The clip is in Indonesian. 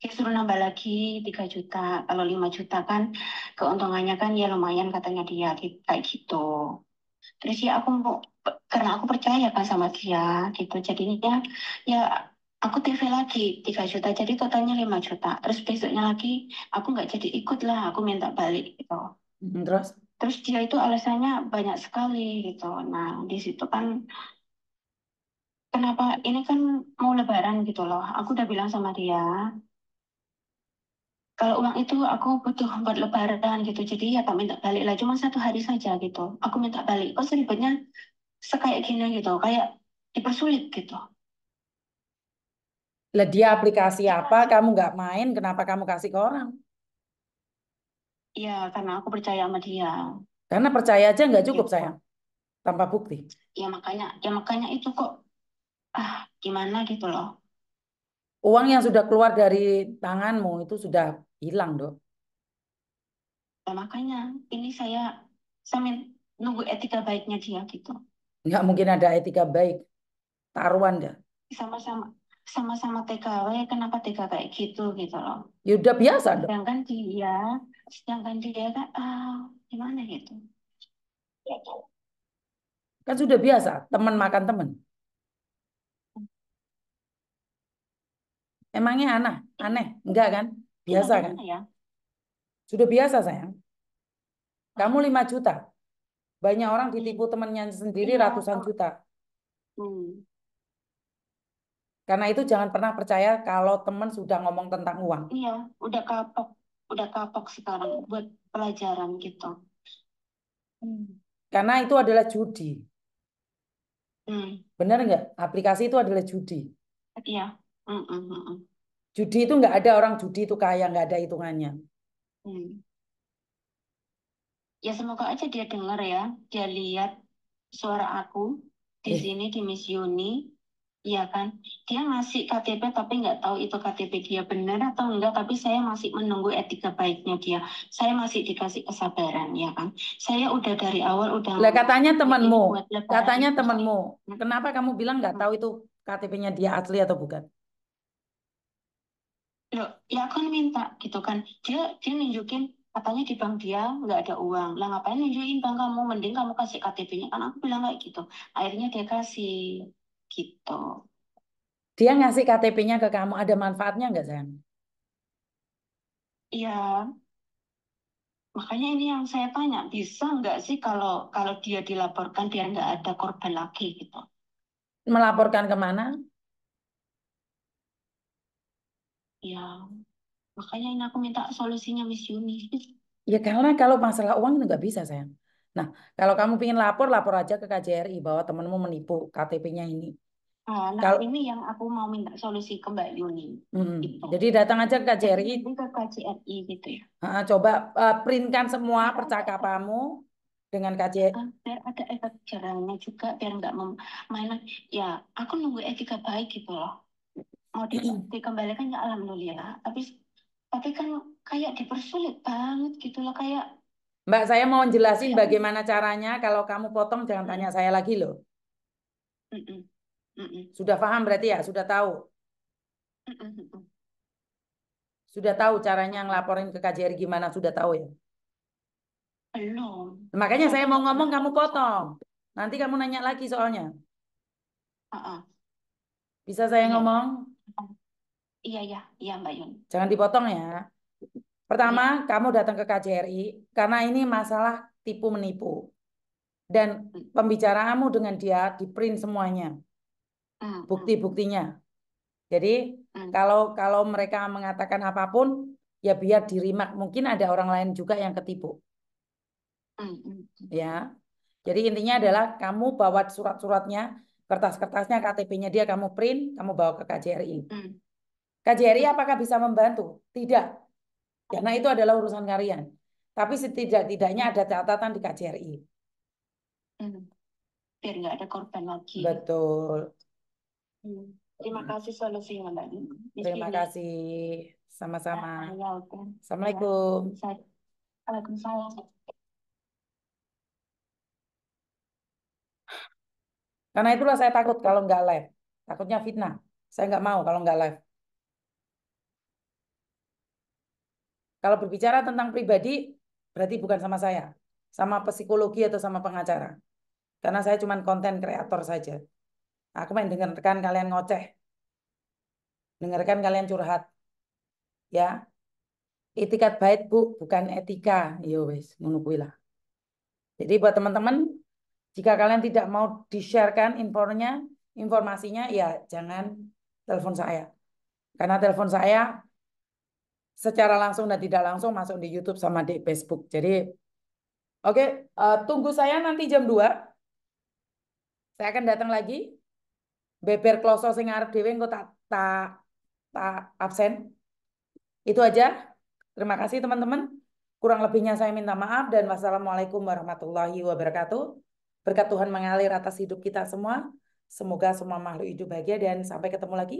disuruh eh, nambah lagi 3 juta. Kalau 5 juta kan keuntungannya kan ya lumayan katanya dia kayak gitu. Terus ya aku karena aku percaya kan sama dia gitu. Jadinya ya aku TV lagi 3 juta jadi totalnya 5 juta. Terus besoknya lagi aku nggak jadi ikut lah, aku minta balik gitu. Hmm, terus terus dia itu alasannya banyak sekali gitu. Nah, di situ kan kenapa ini kan mau lebaran gitu loh. Aku udah bilang sama dia, kalau uang itu aku butuh buat lebaran gitu. Jadi ya tak minta balik lah, cuma satu hari saja gitu. Aku minta balik, kok seribetnya sekayak gini gitu, kayak dipersulit gitu. Lah dia aplikasi apa, kamu nggak main, kenapa kamu kasih ke orang? Iya, karena aku percaya sama dia. Karena percaya aja nggak iya, cukup, gitu. sayang. Tanpa bukti. Ya makanya, ya makanya itu kok ah, gimana gitu loh. Uang yang sudah keluar dari tanganmu itu sudah hilang, dok. Nah, makanya ini saya saya nunggu etika baiknya dia gitu. Enggak mungkin ada etika baik. Taruhan dia. Sama-sama sama-sama TKW kenapa TK kayak gitu gitu loh. Ya udah biasa dong. Sedangkan dia sedangkan dia kan ah, gimana gitu. Kan sudah biasa, teman makan teman. Emangnya aneh? Aneh? Enggak kan? Ya, biasa kan? Ya. Sudah biasa sayang. Kamu 5 juta. Banyak orang hmm. ditipu temannya sendiri ratusan juta. Hmm. Karena itu jangan pernah percaya kalau teman sudah ngomong tentang uang. Iya, udah kapok. Udah kapok sekarang buat pelajaran gitu. Hmm. Karena itu adalah judi. Hmm. Benar nggak? Aplikasi itu adalah judi. Iya. Judi itu nggak ada orang judi itu kaya, nggak ada hitungannya. Hmm. Ya semoga aja dia dengar ya, dia lihat suara aku di eh. sini di Miss Yuni, iya kan? Dia ngasih KTP tapi nggak tahu itu KTP dia benar atau enggak, tapi saya masih menunggu etika baiknya dia. Saya masih dikasih kesabaran, ya kan? Saya udah dari awal udah. Lah katanya temanmu, katanya temanmu. Hmm. Kenapa kamu bilang nggak hmm. tahu itu KTP-nya dia asli atau bukan? loh ya aku kan minta gitu kan dia dia nunjukin katanya di bank dia nggak ada uang lah ngapain nunjukin bank kamu mending kamu kasih KTP-nya kan aku bilang kayak gitu akhirnya dia kasih gitu dia ngasih KTP-nya ke kamu ada manfaatnya nggak sayang iya makanya ini yang saya tanya bisa nggak sih kalau kalau dia dilaporkan biar nggak ada korban lagi gitu melaporkan kemana ya makanya ini aku minta solusinya Miss Yuni ya karena kalau masalah uang itu nggak bisa saya nah kalau kamu ingin lapor lapor aja ke KJRI bahwa temanmu menipu KTP-nya ini ah, Nah, kalau... ini yang aku mau minta solusi ke Mbak Yuni. Hmm. Gitu. Jadi datang aja ke KJRI. ke KJRI gitu ya. Uh, coba uh, printkan semua ada, iya, percakapanmu dengan KJRI ah, Biar ada efek jerahnya juga biar nggak mainan. Ya, aku nunggu etika baik gitu loh mau oh, di, dikembalikan ya alhamdulillah tapi tapi kan kayak dipersulit banget gitu loh kayak Mbak saya mau jelasin ya. bagaimana caranya kalau kamu potong jangan tanya saya lagi loh mm -mm. sudah paham berarti ya sudah tahu sudah tahu caranya ngelaporin ke KJRI gimana sudah tahu ya belum makanya saya kan mau ngomong kamu potong nanti kamu nanya lagi soalnya uh -uh. bisa saya iya. ngomong Iya, iya, iya Mbak Yun. Jangan dipotong ya. Pertama, ya. kamu datang ke KJRI karena ini masalah tipu menipu. Dan hmm. pembicaraanmu dengan dia di print semuanya. Hmm, hmm. Bukti-buktinya. Jadi, kalau kalau mereka mengatakan apapun, ya biar dirimak. Mungkin ada orang lain juga yang ketipu. Ya. Jadi intinya adalah kamu bawa surat-suratnya kertas-kertasnya KTP-nya dia kamu print kamu bawa ke KJRI hmm. KJRI apakah bisa membantu tidak karena itu adalah urusan kalian tapi setidak-tidaknya ada catatan di KJRI hmm. biar nggak ada korban lagi betul hmm. terima kasih solusinya mbak terima kasih sama-sama iya, assalamualaikum Waalaikumsalam Karena itulah saya takut kalau nggak live. Takutnya fitnah. Saya nggak mau kalau nggak live. Kalau berbicara tentang pribadi, berarti bukan sama saya. Sama psikologi atau sama pengacara. Karena saya cuma konten kreator saja. Aku main dengarkan kalian ngoceh. Dengarkan kalian curhat. Ya. Etikat baik, Bu, bukan etika. Yo iya, wis, ngono Jadi buat teman-teman jika kalian tidak mau di-sharekan infonya, informasinya ya jangan telepon saya. Karena telepon saya secara langsung dan tidak langsung masuk di YouTube sama di Facebook. Jadi oke, okay, uh, eh, tunggu saya nanti jam 2. Saya akan datang lagi. Beber kloso sing arep dewe engko tak tak tak absen. Itu aja. Terima kasih teman-teman. Kurang lebihnya saya minta maaf dan wassalamualaikum warahmatullahi wabarakatuh. Berkat Tuhan mengalir atas hidup kita semua. Semoga semua makhluk hidup bahagia dan sampai ketemu lagi.